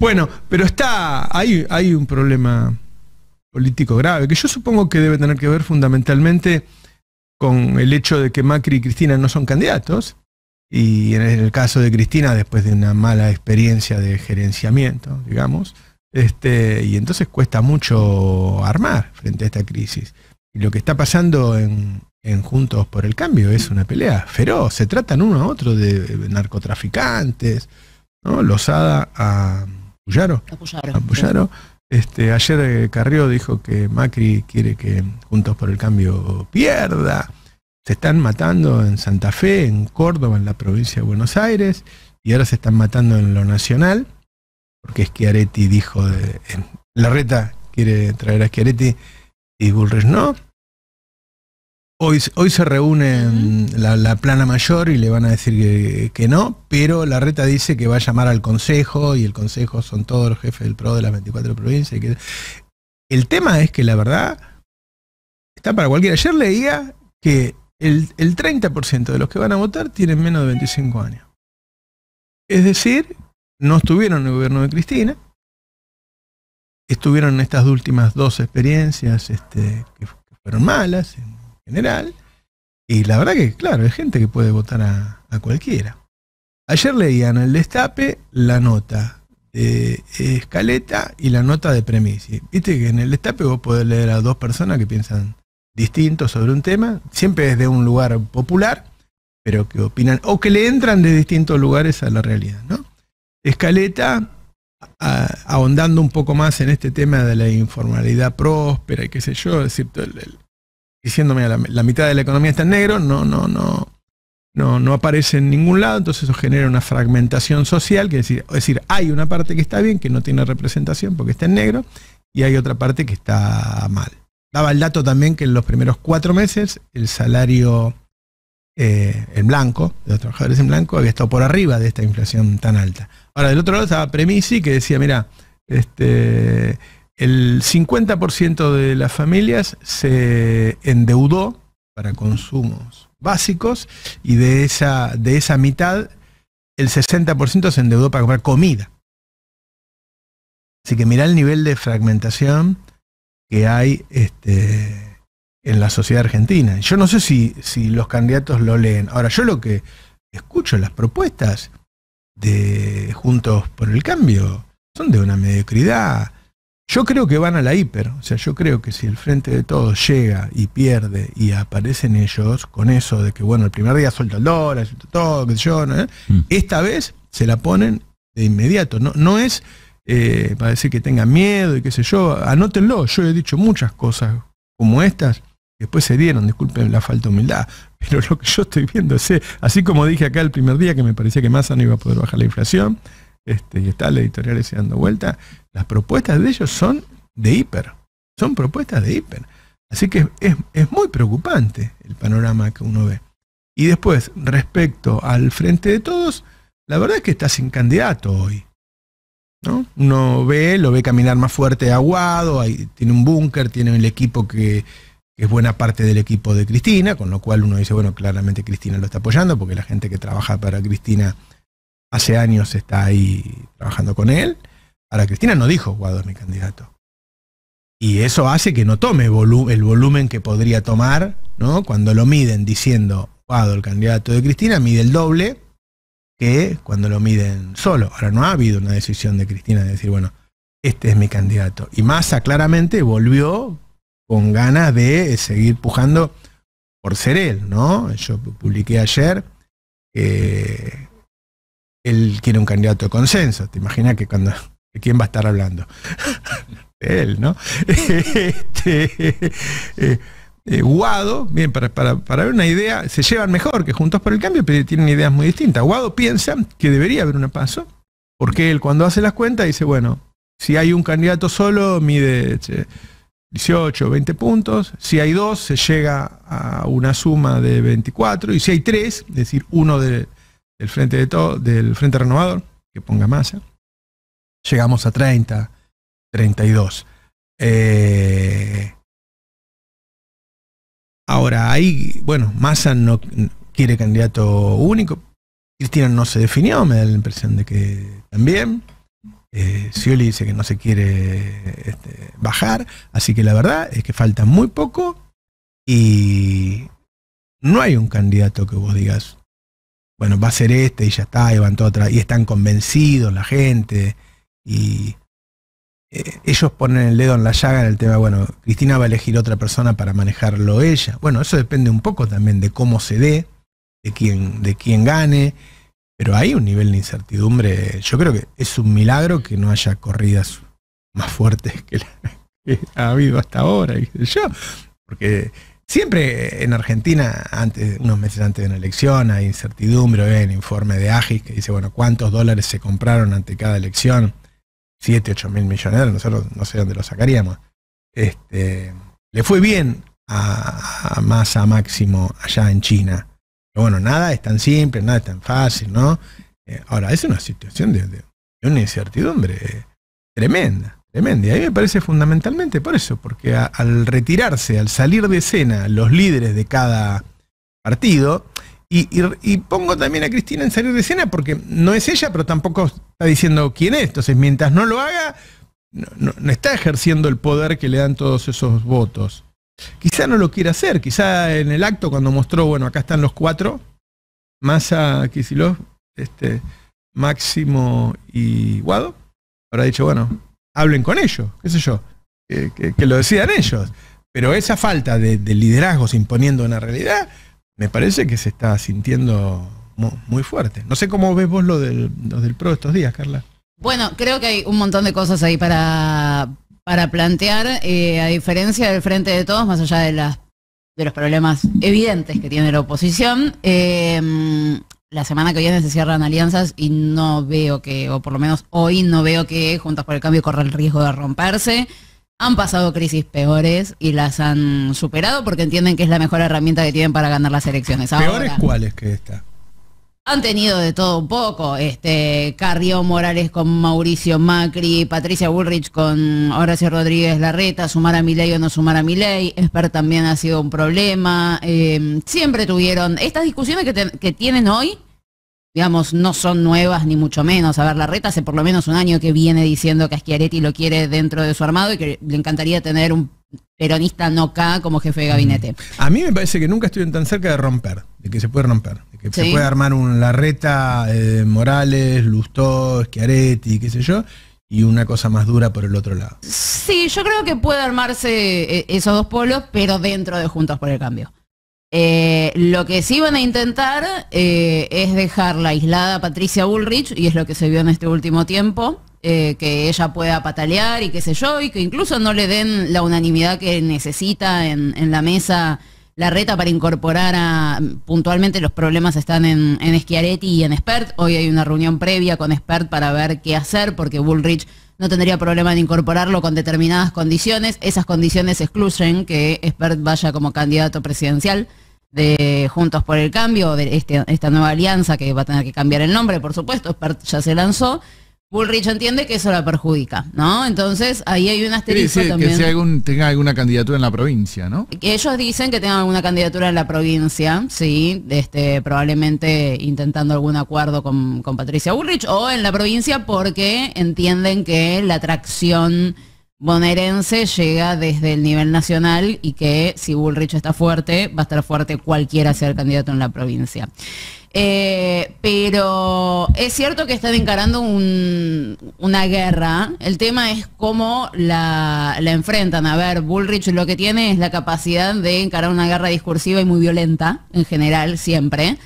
Bueno, pero está. Hay, hay un problema político grave que yo supongo que debe tener que ver fundamentalmente con el hecho de que Macri y Cristina no son candidatos. Y en el caso de Cristina, después de una mala experiencia de gerenciamiento, digamos, este, y entonces cuesta mucho armar frente a esta crisis. Y lo que está pasando en, Juntos por el Cambio es una pelea feroz. Se tratan uno a otro de narcotraficantes, ¿no? losada a Puyaro. Este, ayer eh, Carrió dijo que Macri quiere que Juntos por el Cambio pierda. Se están matando en Santa Fe, en Córdoba, en la provincia de Buenos Aires, y ahora se están matando en lo nacional, porque Schiaretti dijo, de, la reta quiere traer a Schiaretti y Bullrich no. Hoy, se reúnen la, plana mayor y le van a decir que, no, pero la reta dice que va a llamar al consejo y el consejo son todos los jefes del PRO de las 24 provincias. Y que... El tema es que la verdad está para cualquiera. Ayer leía que el, 30% de los que van a votar tienen menos de 25 años. Es decir, no estuvieron en el gobierno de Cristina, estuvieron en estas últimas dos experiencias este, que, fueron malas, general. Y la verdad que, claro, hay gente que puede votar a, cualquiera. Ayer leían el destape, la nota de Escaleta y la nota de Premisi. Viste que en el destape vos podés leer a dos personas que piensan distinto sobre un tema, siempre desde un lugar popular, pero que opinan o que le entran de distintos lugares a la realidad. ¿no? Escaleta ahondando un poco más en este tema de la informalidad próspera y qué sé yo, diciéndome la, la mitad de la economía está en negro, no, no, no, no, no aparece en ningún lado, entonces eso genera una fragmentación social, que es decir, es decir, hay una parte que está bien, que no tiene representación porque está en negro, y hay otra parte que está mal. Daba el dato también que en los primeros cuatro meses el salario eh, en blanco, de los trabajadores en blanco, había estado por arriba de esta inflación tan alta. Ahora, del otro lado estaba Premisi que decía, mira, este, el 50% de las familias se endeudó para consumos básicos y de esa, mitad el 60% se endeudó para comprar comida. Así que mira el nivel de fragmentación que hay este, en la sociedad argentina. Yo no sé si, si los candidatos lo leen. Ahora, yo lo que escucho, las propuestas de Juntos por el Cambio, son de una mediocridad yo creo que van a la hiper, o sea, yo creo que si el frente de todos llega y pierde y aparecen ellos con eso de que, bueno, el primer día suelta el dólar, suelto todo, que yo, mm. esta vez se la ponen de inmediato, no, no es eh, para decir que tengan miedo y qué sé yo, anótenlo, yo he dicho muchas cosas como estas, que después se dieron, disculpen la falta de humildad, pero lo que yo estoy viendo es, así como dije acá el primer día que me parecía que Massa no iba a poder bajar la inflación, este, y está la editorial ese dando vuelta, las propuestas de ellos son de hiper, son propuestas de hiper. Así que es, muy preocupante el panorama que uno ve. Y después, respecto al frente de todos, la verdad es que está sin candidato hoy. ¿no? Uno ve, lo ve caminar más fuerte aguado, tiene un búnker, tiene el equipo que, es buena parte del equipo de Cristina, con lo cual uno dice, bueno, claramente Cristina lo está apoyando, porque la gente que trabaja para Cristina hace años está ahí trabajando con él. Ahora, Cristina no dijo Guado es mi candidato. Y eso hace que no tome el volumen que podría tomar, ¿no? Cuando lo miden diciendo Guado, el candidato de Cristina, mide el doble que cuando lo miden solo. Ahora, no ha habido una decisión de Cristina de decir, bueno, este es mi candidato. Y Massa claramente volvió con ganas de seguir pujando por ser él, ¿no? Yo publiqué ayer. que eh, él quiere un candidato de consenso. Te imaginas que cuando. ¿Quién va a estar hablando? él, ¿no? Este, eh, eh, Guado, bien, para, para, ver una idea, se llevan mejor que Juntos por el Cambio, pero tienen ideas muy distintas. Guado piensa que debería haber una paso, porque él cuando hace las cuentas dice, bueno, si hay un candidato solo, mide 18, 20 puntos, si hay dos, se llega a una suma de 24, y si hay tres, es decir, uno de del Frente de todo, del Frente Renovador, que ponga masa. Llegamos a 30, 32. Eh, ahora, ahí, bueno, Massa no quiere candidato único. Cristina no se definió, me da la impresión de que también. Eh, Scioli dice que no se quiere este, bajar, así que la verdad es que falta muy poco y no hay un candidato que vos digas, bueno, va a ser este y ya está, y van Y están convencidos la gente. Y eh, ellos ponen el dedo en la llaga en el tema, bueno, Cristina va a elegir otra persona para manejarlo ella. Bueno, eso depende un poco también de cómo se dé, de quién, de quién gane. Pero hay un nivel de incertidumbre. Yo creo que es un milagro que no haya corridas más fuertes que la ha habido hasta ahora. Y yo, porque Siempre en Argentina, unos meses antes de una elección, hay incertidumbre, hay informe de AGIS que dice, bueno, cuántos dólares se compraron ante cada elección, 7, 8 mil millones, nosotros no sé dónde lo sacaríamos. Este, le fue bien a, a Massa Máximo allá en China. Pero bueno, nada es tan simple, nada es tan fácil, ¿no? Eh, ahora, es una situación de una incertidumbre tremenda. Tremendo. a mí me parece fundamentalmente por eso, porque al retirarse, al salir de escena los líderes de cada partido, y, pongo también a Cristina en salir de escena porque no es ella, pero tampoco está diciendo quién es. Entonces, mientras no lo haga, no, está ejerciendo el poder que le dan todos esos votos. Quizá no lo quiera hacer, quizá en el acto cuando mostró, bueno, acá están los cuatro, Massa, Kicillof este, Máximo y Guado, habrá dicho, bueno, hablen con ellos, qué sé yo, que, lo decidan ellos. Pero esa falta de, liderazgo, liderazgos imponiendo una realidad, me parece que se está sintiendo muy, fuerte. No sé cómo ves vos lo del, del PRO estos días, Carla. Bueno, creo que hay un montón de cosas ahí para, plantear, eh, a diferencia del Frente de Todos, más allá de los problemas evidentes que tiene la oposición. Eh, la semana que viene se cierran alianzas y no veo que, o por lo menos hoy no veo que Juntas por el Cambio corra el riesgo de romperse. Han pasado crisis peores y las han superado porque entienden que es la mejor herramienta que tienen para ganar las elecciones. ¿Peores cuáles que esta? Han tenido de todo un poco, este, Carrió Morales con Mauricio Macri, Patricia Bullrich con Horacio Rodríguez Larreta, sumar a Milei o no sumar a Milei, Esper también ha sido un problema, em, siempre tuvieron, estas discusiones que, que, tienen hoy, digamos, no son nuevas ni mucho menos, a ver, Larreta hace por lo menos un año que viene diciendo que Aschiaretti lo quiere dentro de su armado y que le encantaría tener un peronista no K como jefe de gabinete. Mm. A mí me parece que nunca estuvieron tan cerca de romper, de que se puede romper que se puede armar un Larreta, eh, Morales, Lustó, Schiaretti, qué sé yo, y una cosa más dura por el otro lado. Sí, yo creo que puede armarse eh, esos dos polos, pero dentro de Juntos por el Cambio. Eh, lo que sí van a intentar es dejar la aislada Patricia Bullrich, y es lo que se vio en este último tiempo, que ella pueda patalear y qué sé yo, y que incluso no le den la unanimidad que necesita en la mesa la reta para incorporar a, puntualmente los problemas están en, en Schiaretti y en Spert. Hoy hay una reunión previa con Spert para ver qué hacer, porque Bullrich no tendría problema en incorporarlo con determinadas condiciones. Esas condiciones excluyen que Spert vaya como candidato presidencial de Juntos por el Cambio, de este, esta nueva alianza que va a tener que cambiar el nombre, por supuesto, Spert ya se lanzó. Bullrich entiende que eso la perjudica, ¿no? Entonces ahí hay una asterisco también. Que tenga alguna candidatura en la provincia, ¿no? Ellos dicen que tengan alguna candidatura en la provincia, sí, este, probablemente intentando algún acuerdo con, con Patricia Bullrich o en la provincia porque entienden que la atracción bonaerense llega desde el nivel nacional y que si Bullrich está fuerte, va a estar fuerte cualquiera sea el candidato en la provincia. Eh, pero es cierto que están encarando una guerra. El tema es cómo la, enfrentan. A ver, Bullrich lo que tiene es la capacidad de encarar una guerra discursiva y muy violenta en general, siempre.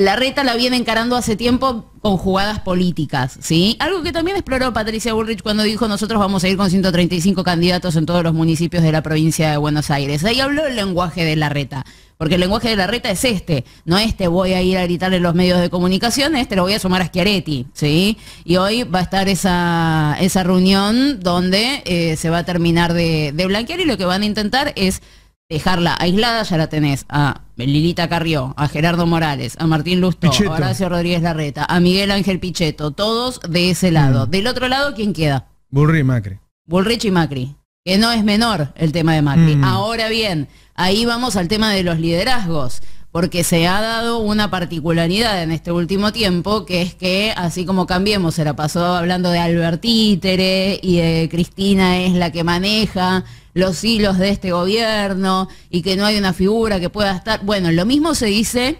La reta la viene encarando hace tiempo con jugadas políticas, ¿sí? Algo que también exploró Patricia Bullrich cuando dijo nosotros vamos a ir con 135 candidatos en todos los municipios de la provincia de Buenos Aires. Ahí habló el lenguaje de la reta, porque el lenguaje de la reta es este, no este voy a ir a gritar en los medios de comunicación, este lo voy a sumar a Schiaretti, ¿sí? Y hoy va a estar esa, esa reunión donde eh, se va a terminar de blanquear y lo que van a intentar es dejarla aislada, ya la tenés a Lilita Carrió, a Gerardo Morales, a Martín Lusto, a Horacio Rodríguez Larreta, a Miguel Ángel Pichetto, todos de ese lado. Mm. Del otro lado, ¿quién queda? Burri y Macri. Bullrich y Macri, que no es menor el tema de Macri. Mm. Ahora bien, ahí vamos al tema de los liderazgos porque se ha dado una particularidad en este último tiempo, que es que así como cambiemos, se la pasó hablando de Albert Títere y de Cristina es la que maneja los hilos de este gobierno y que no hay una figura que pueda estar. Bueno, lo mismo se dice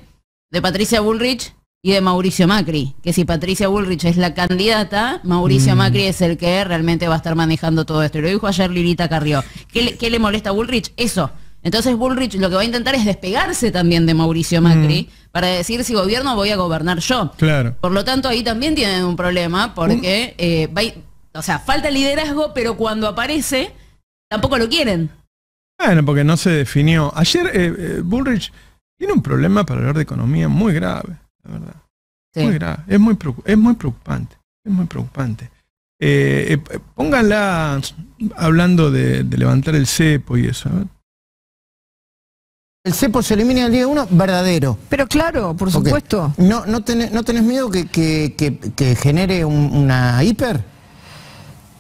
de Patricia Bullrich y de Mauricio Macri, que si Patricia Bullrich es la candidata, Mauricio mm. Macri es el que realmente va a estar manejando todo esto. lo dijo ayer Lilita Carrió. ¿Qué qué le molesta a Bullrich? Eso entonces Bullrich lo que va a intentar es despegarse también de Mauricio Macri mm. para decir si gobierno voy a gobernar yo. Claro. Por lo tanto, ahí también tienen un problema porque, eh, o sea, falta liderazgo, pero cuando aparece, tampoco lo quieren. Bueno, porque no se definió. Ayer eh, eh, Bullrich tiene un problema para hablar de economía muy grave, la verdad. Muy grave. Es muy, es muy preocupante. Es muy preocupante. pónganla hablando de, de levantar el cepo y eso. A el cepo se elimina el día 1, verdadero. Pero claro, por supuesto. ¿No, no, tenés, ¿No tenés miedo que, genere una hiper?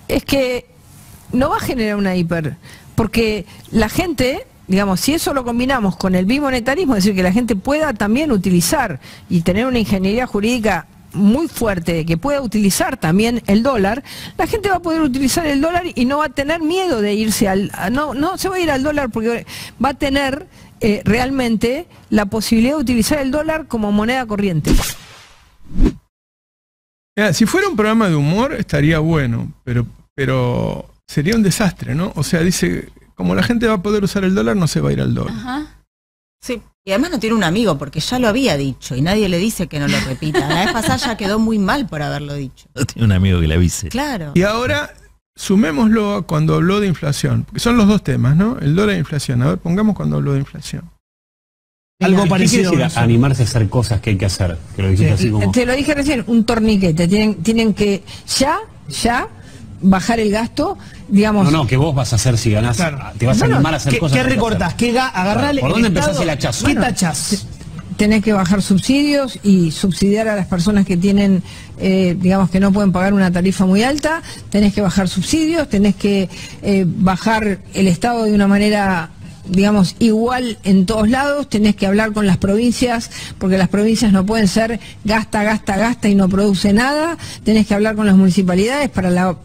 Es que no va a generar una hiper, porque la gente, digamos, si eso lo combinamos con el bimonetarismo, es decir, que la gente pueda también utilizar y tener una ingeniería jurídica muy fuerte de que pueda utilizar también el dólar, la gente va a poder utilizar el dólar y no va a tener miedo de irse al... No, no se va a ir al dólar porque va a tener eh, realmente la posibilidad de utilizar el dólar como moneda corriente. si fuera un programa de humor estaría bueno, pero, pero sería un desastre, ¿no? O sea, dice, como la gente va a poder usar el dólar, no se va a ir al dólar. Sí. Y además no tiene un amigo, porque ya lo había dicho y nadie le dice que no lo repita. La vez pasada ya quedó muy mal por haberlo dicho. No tiene un amigo que le avise. Claro. Y ahora Sumémoslo a cuando habló de inflación, porque son los dos temas, ¿no? El dólar e inflación. A ver, pongamos cuando habló de inflación. Algo parecido. animarse a hacer cosas que hay que hacer. Que lo así como... Te lo dije recién, un torniquete. Tienen, tienen que ya, ya bajar el gasto, digamos. No, no, que vos vas a hacer si ganás, te vas a animar a hacer cosas. ¿Qué recortás? ¿Qué agarrale? ¿Por dónde empezás el hachazo? ¿Qué tenés que bajar subsidios y subsidiar a las personas que tienen, eh, digamos que no pueden pagar una tarifa muy alta, tenés que bajar subsidios, tenés que eh, bajar el Estado de una manera digamos, igual en todos lados, tenés que hablar con las provincias, porque las provincias no pueden ser gasta, gasta, gasta y no produce nada, tenés que hablar con las municipalidades para la,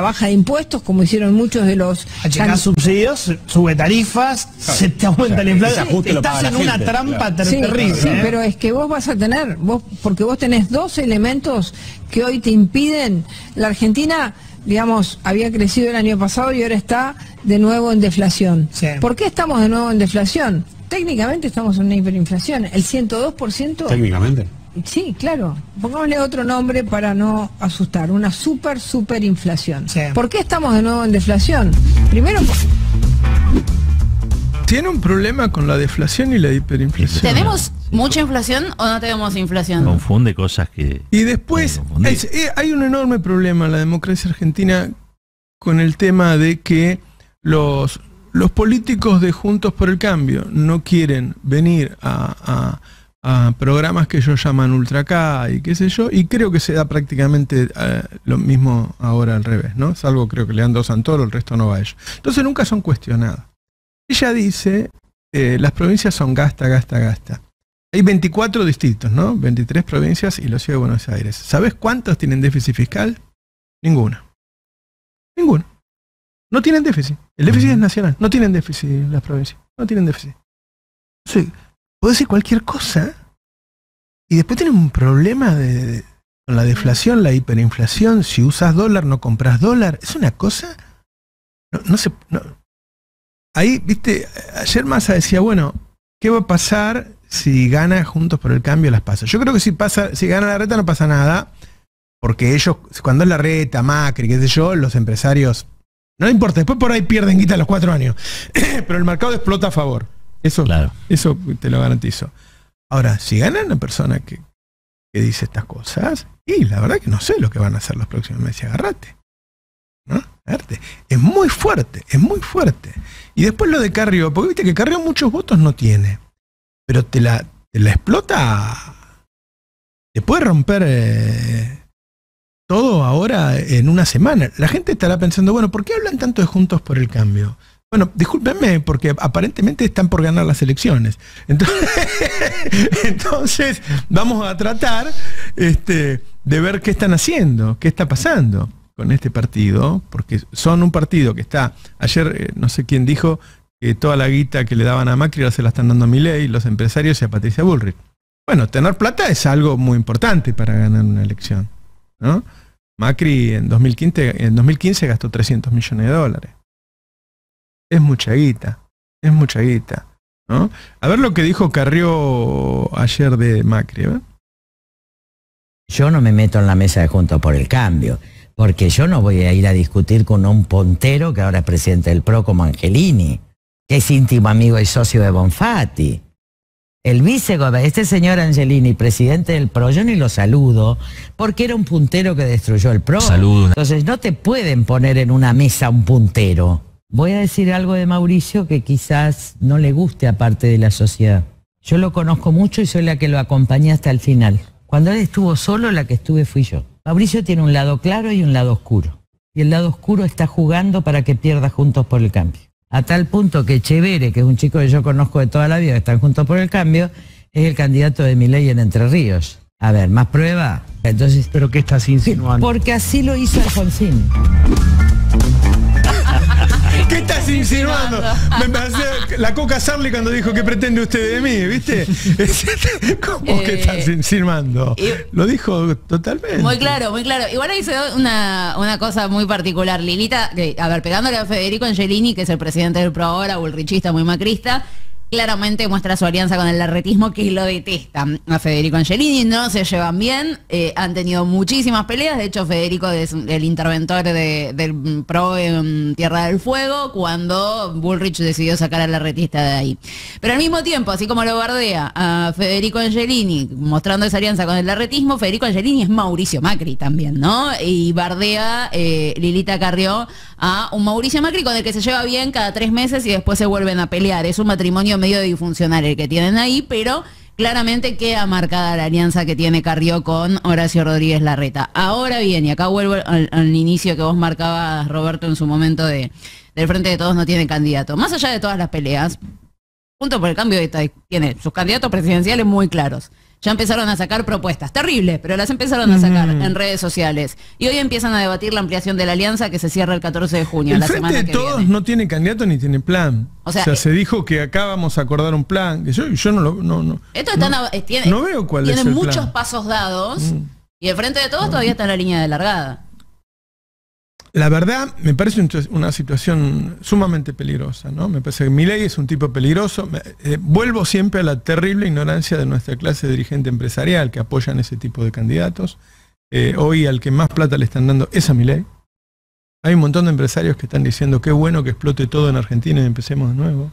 baja de impuestos, como hicieron muchos de los... Achicar subsidios, sube tarifas, se te aumenta la inflación, estás en una trampa terrible. Sí, ¿eh? pero es que vos vas a tener, vos porque vos tenés dos elementos que hoy te impiden la Argentina digamos, había crecido el año pasado y ahora está de nuevo en deflación. ¿Por qué estamos de nuevo en deflación? Técnicamente estamos en una hiperinflación. El 102%... Técnicamente. Sí, claro. Pongámosle otro nombre para no asustar. Una super, superinflación. inflación. ¿Por qué estamos de nuevo en deflación? Primero tiene un problema con la deflación y la hiperinflación. ¿Tenemos mucha inflación o no tenemos inflación? Confunde cosas que... Y después eh, hay un enorme problema en la democracia argentina con el tema de que los, los políticos de Juntos por el Cambio no quieren venir a, programas que ellos llaman Ultra K y qué sé yo, y creo que se da prácticamente eh, lo mismo ahora al revés, ¿no? Salvo creo que le Leandro Santoro, el resto no va a ellos. Entonces nunca son cuestionados. Ella dice, eh, las provincias son gasta, gasta, gasta. Hay 24 distritos, ¿no? 23 provincias y la ciudad de Buenos Aires. ¿Sabes cuántos tienen déficit fiscal? Ninguna. Ninguno. No tienen déficit. El déficit es nacional. No tienen déficit las provincias. No tienen déficit. Sí, puede decir cualquier cosa y después tienen un problema de, con la deflación, la hiperinflación. Si usas dólar, no compras dólar. Es una cosa. No, se ahí, viste, ayer Massa decía, bueno, ¿qué va a pasar si gana Juntos por el Cambio las pasas? Yo creo que si pasa, si gana la reta no pasa nada, porque ellos, cuando es la reta, Macri, qué sé yo, los empresarios, no importa, después por ahí pierden guita los cuatro años, pero el mercado explota a favor. Eso, eso te lo garantizo. Ahora, si gana una persona que, que dice estas cosas, y la verdad que no sé lo que van a hacer los próximos meses, agarrate. Es muy fuerte, es muy fuerte. Y después lo de Carrió, porque viste que Carrió muchos votos no tiene, pero te la, explota, te puede romper eh, todo ahora en una semana. La gente estará pensando, bueno, ¿por qué hablan tanto de Juntos por el Cambio? Bueno, discúlpenme, porque aparentemente están por ganar las elecciones. Entonces, Entonces vamos a tratar este, de ver qué están haciendo, qué está pasando en este partido, porque son un partido que está, ayer eh, no sé quién dijo que toda la guita que le daban a Macri ahora se la están dando a Milei, los empresarios y a Patricia Bullrich. Bueno, tener plata es algo muy importante para ganar una elección. ¿no? Macri en 2015, en 2015 gastó 300 millones de dólares. Es mucha guita, es mucha guita. ¿no? A ver lo que dijo Carrió ayer de Macri. ¿eh? Yo no me meto en la mesa de Juntos por el Cambio porque yo no voy a ir a discutir con un puntero que ahora es presidente del PRO como Angelini, que es íntimo amigo y socio de Bonfatti. El vicegobernador, este señor Angelini, presidente del PRO, yo ni lo saludo, porque era un puntero que destruyó el PRO. Entonces no te pueden poner en una mesa un puntero. Voy a decir algo de Mauricio que quizás no le guste a parte de la sociedad. Yo lo conozco mucho y soy la que lo acompañé hasta el final. Cuando él estuvo solo, la que estuve fui yo. Mauricio tiene un lado claro y un lado oscuro. Y el lado oscuro está jugando para que pierda Juntos por el Cambio. A tal punto que Chevere, que es un chico que yo conozco de toda la vida, que están Juntos por el Cambio, es el candidato de mi ley en Entre Ríos. A ver, más prueba. Entonces, ¿Pero qué estás insinuando? Porque así lo hizo Alfonsín estás insinuando? Me la coca Sarli cuando dijo que pretende usted de mí, ¿viste? ¿Cómo que eh, estás insinuando? Lo dijo totalmente. Muy claro, muy claro. Igual ahí una, cosa muy particular. Lilita, que, a ver, pegándole a Federico Angelini, que es el presidente del PRO ahora, bullrichista, muy macrista, claramente muestra su alianza con el larretismo que lo detesta, A Federico Angelini no se llevan bien, eh, han tenido muchísimas peleas, de hecho Federico es el interventor del PRO en Tierra del Fuego cuando Bullrich decidió sacar al larretista de ahí. Pero al mismo tiempo, así como lo bardea a Federico Angelini mostrando esa alianza con el larretismo, Federico Angelini es Mauricio Macri también, ¿no? Y bardea eh, Lilita Carrió a un Mauricio Macri con el que se lleva bien cada tres meses y después se vuelven a pelear. Es un matrimonio medio disfuncional el que tienen ahí, pero claramente queda marcada la alianza que tiene Carrió con Horacio Rodríguez Larreta. Ahora bien, y acá vuelvo al, inicio que vos marcabas, Roberto, en su momento de del Frente de Todos no tiene candidato. Más allá de todas las peleas, junto por el cambio de tiene sus candidatos presidenciales muy claros ya empezaron a sacar propuestas, terribles, pero las empezaron a sacar en redes sociales. Y hoy empiezan a debatir la ampliación de la alianza que se cierra el 14 de junio. El la Frente de Todos no tiene candidato ni tiene plan. O sea, eh, se dijo que acá vamos a acordar un plan. yo, no lo no, no, Esto eh, tiene, muchos pasos dados mm. y el Frente de Todos todavía está en la línea de largada la verdad, me parece una situación sumamente peligrosa, ¿no? Me parece que Milei es un tipo peligroso. Eh, vuelvo siempre a la terrible ignorancia de nuestra clase dirigente empresarial que apoyan ese tipo de candidatos. Eh, hoy al que más plata le están dando es a Milei. Hay un montón de empresarios que están diciendo qué bueno que explote todo en Argentina y empecemos de nuevo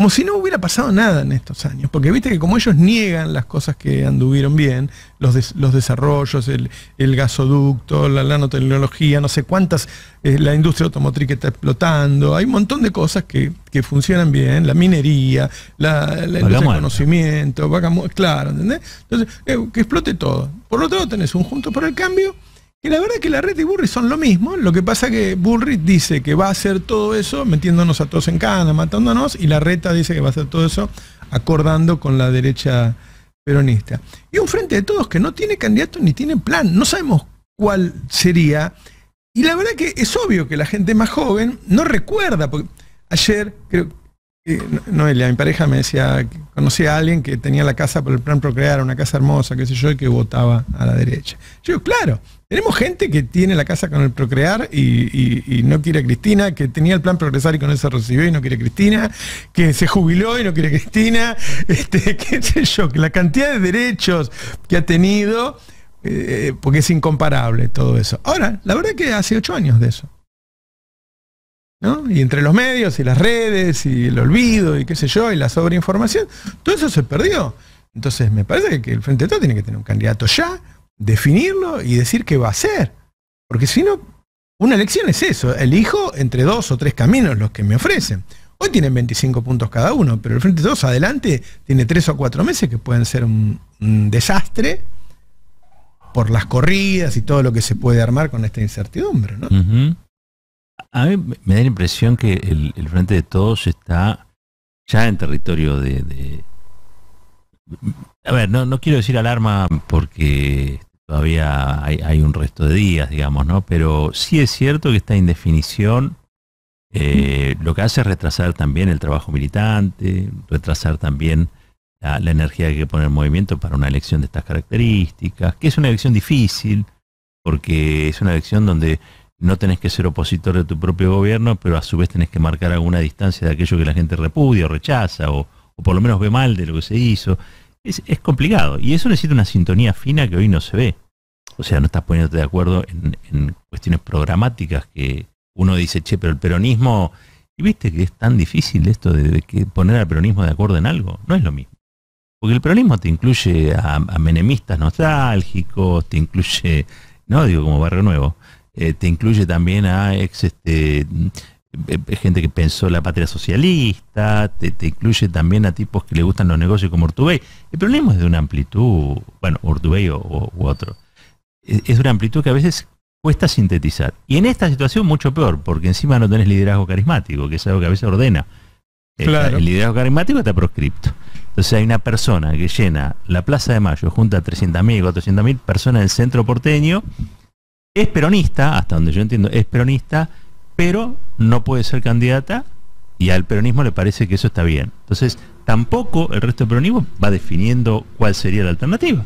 como si no hubiera pasado nada en estos años, porque viste que como ellos niegan las cosas que anduvieron bien, los, los desarrollos, el, gasoducto, la nanotecnología, no sé cuántas, eh, la industria automotriz que está explotando, hay un montón de cosas que, funcionan bien, la minería, el la industria conocimiento, claro, ¿entendés? Entonces, eh, que explote todo. Por lo tanto tenés un Junto por el Cambio y la verdad es que reta y Bullrich son lo mismo, lo que pasa es que Bullrich dice que va a hacer todo eso metiéndonos a todos en cana, matándonos, y la Reta dice que va a hacer todo eso acordando con la derecha peronista. Y un frente de todos que no tiene candidato ni tiene plan, no sabemos cuál sería. Y la verdad que es obvio que la gente más joven no recuerda, porque ayer, creo, Noelia, mi pareja me decía, conocía a alguien que tenía la casa por el plan procrear, una casa hermosa, qué sé yo, y que votaba a la derecha. Yo claro, tenemos gente que tiene la casa con el procrear y, no quiere a Cristina, que tenía el plan progresar y con eso recibió y no quiere a Cristina, que se jubiló y no quiere a Cristina, este, qué sé yo, que la cantidad de derechos que ha tenido, eh, eh, porque es incomparable todo eso. Ahora, la verdad es que hace ocho años de eso. Y entre los medios y las redes y el olvido y qué sé yo, y la sobreinformación, todo eso se perdió. Entonces me parece que el Frente de Todo tiene que tener un candidato ya, definirlo y decir qué va a hacer. Porque si no, una elección es eso, elijo entre dos o tres caminos los que me ofrecen. Hoy tienen 25 puntos cada uno, pero el Frente de Todos adelante tiene tres o cuatro meses que pueden ser un, desastre por las corridas y todo lo que se puede armar con esta incertidumbre, a mí me da la impresión que el, Frente de Todos está ya en territorio de, a ver, no, no quiero decir alarma porque todavía hay, un resto de días, digamos, ¿no? Pero sí es cierto que esta indefinición eh, lo que hace es retrasar también el trabajo militante, retrasar también la, la, energía que hay que poner en movimiento para una elección de estas características, que es una elección difícil, porque es una elección donde no tenés que ser opositor de tu propio gobierno, pero a su vez tenés que marcar alguna distancia de aquello que la gente repudia o rechaza, o, por lo menos ve mal de lo que se hizo. Es, complicado, y eso necesita una sintonía fina que hoy no se ve. O sea, no estás poniéndote de acuerdo en, cuestiones programáticas que uno dice, che, pero el peronismo... Y viste que es tan difícil esto de, que poner al peronismo de acuerdo en algo, no es lo mismo. Porque el peronismo te incluye a menemistas nostálgicos, te incluye, no digo como Barrio Nuevo, eh, te incluye también a este, eh, gente que pensó la patria socialista, te, incluye también a tipos que le gustan los negocios como Urtubey. El problema es de una amplitud, bueno, Urtubey u otro, eh, es, una amplitud que a veces cuesta sintetizar. Y en esta situación mucho peor, porque encima no tenés liderazgo carismático, que es algo que a veces ordena. El, liderazgo carismático está proscripto. Entonces hay una persona que llena la Plaza de Mayo, junta a 300.000, 400.000 personas del centro porteño, es peronista, hasta donde yo entiendo, es peronista, pero no puede ser candidata y al peronismo le parece que eso está bien. Entonces, tampoco el resto del peronismo va definiendo cuál sería la alternativa.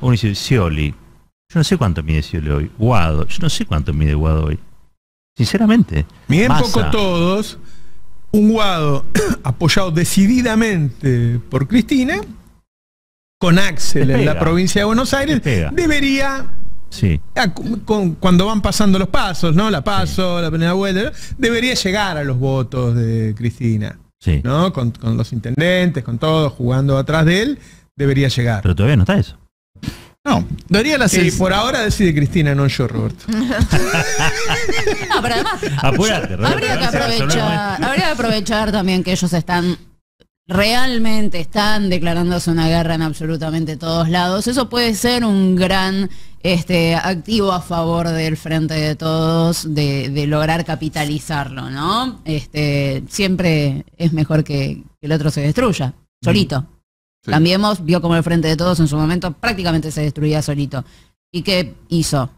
Uno dice, Scioli, yo no sé cuánto mide Scioli hoy, Guado, yo no sé cuánto mide Guado hoy. Sinceramente. miren poco todos, un Guado apoyado decididamente por Cristina, con Axel en la provincia de Buenos Aires, debería Sí. Ah, cuando van pasando los pasos, ¿no? La paso, la primera vuelta, debería llegar a los votos de Cristina. ¿No? Con, los intendentes, con todos jugando atrás de él, debería llegar. Pero todavía no está eso. No, daría la Y por ahora decide Cristina, no yo, Roberto. no, pero además. aprovechar, habría que aprovechar también que ellos están realmente están declarándose una guerra en absolutamente todos lados. Eso puede ser un gran este, activo a favor del frente de todos, de, lograr capitalizarlo, ¿no? Este, siempre es mejor que, el otro se destruya, solito. Mm. También Cambiemos, vio como el frente de todos en su momento prácticamente se destruía solito. ¿Y qué hizo?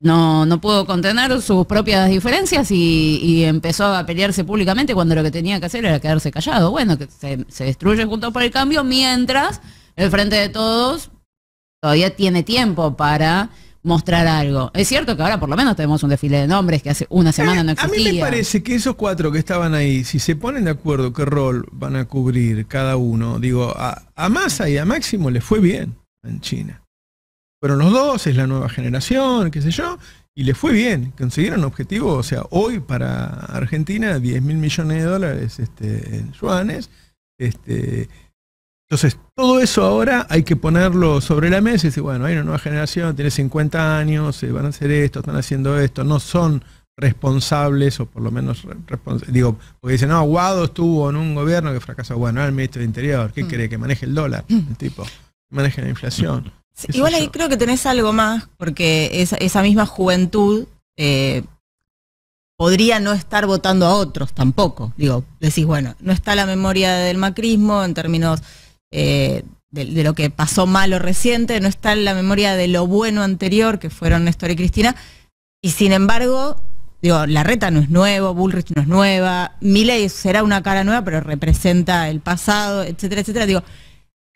No, no pudo contener sus propias diferencias y, empezó a pelearse públicamente cuando lo que tenía que hacer era quedarse callado. Bueno, que se, se destruye junto por el cambio mientras el frente de todos todavía tiene tiempo para mostrar algo. Es cierto que ahora por lo menos tenemos un desfile de nombres que hace una semana no existía. Eh, a mí me parece que esos cuatro que estaban ahí, si se ponen de acuerdo qué rol van a cubrir cada uno, digo, a, Masa Massa y a Máximo les fue bien en China. Fueron los dos, es la nueva generación, qué sé yo, y les fue bien. Consiguieron objetivo, o sea, hoy para Argentina 10 mil millones de dólares este, en yuanes. Este, entonces, todo eso ahora hay que ponerlo sobre la mesa y decir, bueno, hay una nueva generación, tiene 50 años, se eh, van a hacer esto, están haciendo esto, no son responsables, o por lo menos, digo, porque dicen, no, Guado estuvo en un gobierno que fracasó, bueno, era el ministro de Interior, ¿qué cree? Mm. Que maneje el dólar, mm. el tipo, maneje la inflación. igual ahí creo que tenés algo más, porque esa, misma juventud... Eh, podría no estar votando a otros tampoco. Digo, decís, bueno, no está la memoria del macrismo en términos eh, de, lo que pasó malo reciente, no está en la memoria de lo bueno anterior, que fueron Néstor y Cristina, y sin embargo, digo, la reta no es nuevo, Bullrich no es nueva, Milley será una cara nueva, pero representa el pasado, etcétera, etcétera. Digo,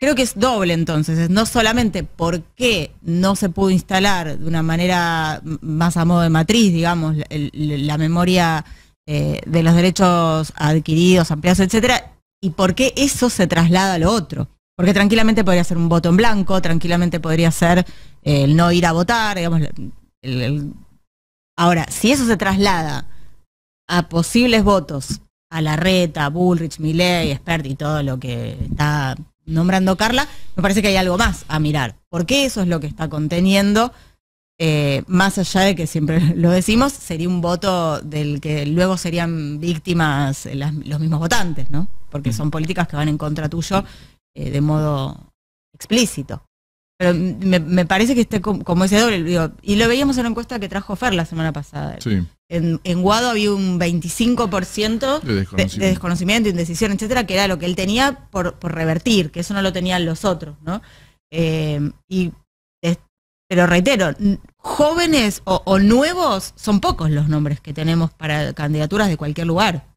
creo que es doble entonces, no solamente por qué no se pudo instalar de una manera más a modo de matriz, digamos, la, memoria eh, de los derechos adquiridos, ampliados, etcétera, y por qué eso se traslada a lo otro. Porque tranquilamente podría ser un voto en blanco, tranquilamente podría ser eh, el no ir a votar, digamos. Ahora, si eso se traslada a posibles votos, a la reta, Bullrich, Milley, Spert y todo lo que está nombrando Carla, me parece que hay algo más a mirar. Porque eso es lo que está conteniendo, eh, más allá de que siempre lo decimos, sería un voto del que luego serían víctimas los mismos votantes, ¿no? porque son políticas que van en contra tuyo eh, de modo explícito. Pero me, parece que esté como ese doble. y lo veíamos en la encuesta que trajo Fer la semana pasada. En, Guado había un 25% de desconocimiento. De, indecisión, etcétera, que era lo que él tenía por, revertir, que eso no lo tenían los otros, ¿no? Eh, y pero reitero, jóvenes o, nuevos son pocos los nombres que tenemos para candidaturas de cualquier lugar.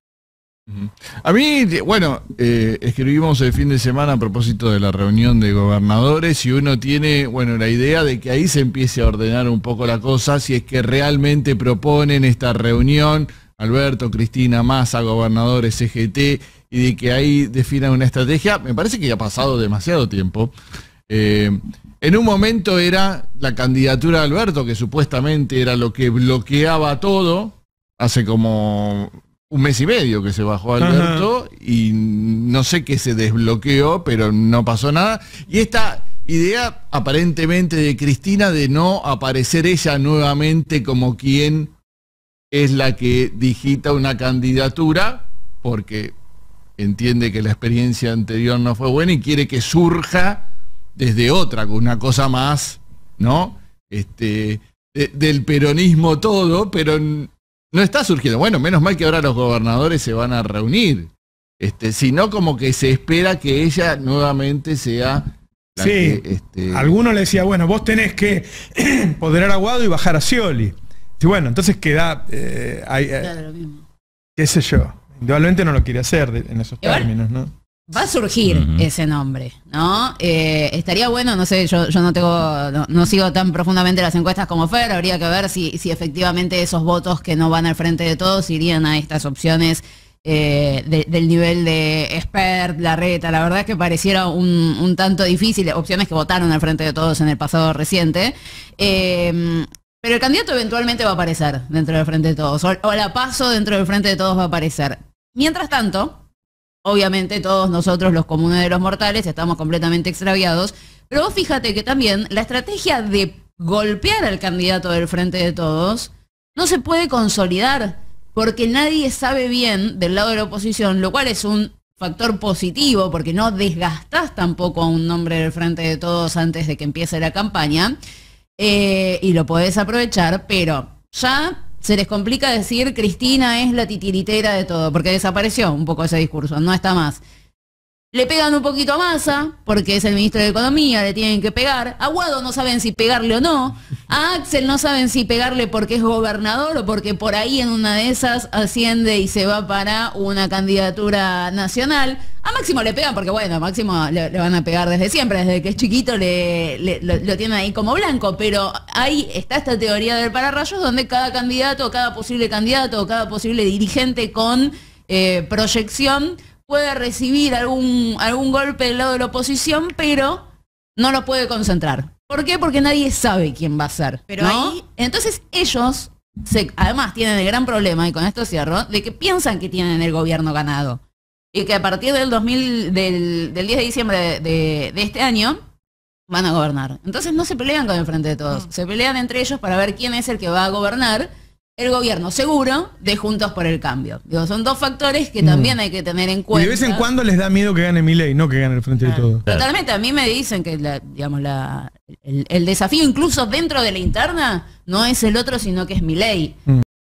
A mí, bueno, eh, escribimos el fin de semana a propósito de la reunión de gobernadores y uno tiene, bueno, la idea de que ahí se empiece a ordenar un poco la cosa, si es que realmente proponen esta reunión, Alberto, Cristina, Massa, gobernadores, CGT, e y de que ahí definan una estrategia, me parece que ya ha pasado demasiado tiempo. Eh, en un momento era la candidatura de Alberto, que supuestamente era lo que bloqueaba todo, hace como un mes y medio que se bajó Alberto y no sé qué se desbloqueó, pero no pasó nada. Y esta idea aparentemente de Cristina de no aparecer ella nuevamente como quien es la que digita una candidatura, porque entiende que la experiencia anterior no fue buena y quiere que surja desde otra, con una cosa más, ¿no? Este, del peronismo todo, pero no está surgiendo. Bueno, menos mal que ahora los gobernadores se van a reunir, este, sino como que se espera que ella nuevamente sea... sí, este... alguno le decía, bueno, vos tenés que empoderar a Guado y bajar a Scioli. Y bueno, entonces queda... Eh, eh, qué sé yo, indudablemente no lo quiere hacer en esos términos, ¿no? Va a surgir ese nombre, ¿no? Eh, estaría bueno, no sé, yo, no tengo, no, sigo tan profundamente las encuestas como Fer, habría que ver si, si efectivamente esos votos que no van al frente de todos irían a estas opciones eh, del nivel de expert, la reta, la verdad es que pareciera un, tanto difícil, opciones que votaron al frente de todos en el pasado reciente. Em, pero el candidato eventualmente va a aparecer dentro del frente de todos, o la paso dentro del frente de todos va a aparecer. Mientras tanto, obviamente todos nosotros los comunes de los mortales estamos completamente extraviados, pero fíjate que también la estrategia de golpear al candidato del frente de todos no se puede consolidar porque nadie sabe bien del lado de la oposición, lo cual es un factor positivo porque no desgastás tampoco a un nombre del frente de todos antes de que empiece la campaña eh, y lo podés aprovechar, pero ya se les complica decir Cristina es la titiritera de todo, porque desapareció un poco ese discurso, no está más. Le pegan un poquito a Massa, porque es el ministro de Economía, le tienen que pegar. A Guado no saben si pegarle o no. A Axel no saben si pegarle porque es gobernador o porque por ahí en una de esas asciende y se va para una candidatura nacional. A Máximo le pegan porque, bueno, a Máximo le, van a pegar desde siempre, desde que es chiquito lo, tienen ahí como blanco, pero ahí está esta teoría del pararrayos donde cada candidato, cada posible candidato, cada posible dirigente con eh, proyección puede recibir algún, algún golpe del lado de la oposición, pero no lo puede concentrar. ¿Por qué? Porque nadie sabe quién va a ser. Pero ahí... Entonces ellos se, además tienen el gran problema, y con esto cierro, de que piensan que tienen el gobierno ganado. Y que a partir del, 2000, del, 10 de diciembre de, este año van a gobernar. Entonces no se pelean con el frente de todos, se pelean entre ellos para ver quién es el que va a gobernar el gobierno seguro de Juntos por el Cambio. son dos factores que también mm. hay que tener en cuenta. Y de vez en cuando les da miedo que gane mi ley, no que gane el Frente de Todos. Totalmente, a mí me dicen que digamos, el, desafío incluso dentro de la interna no es el otro, sino que es mi ley. Mm.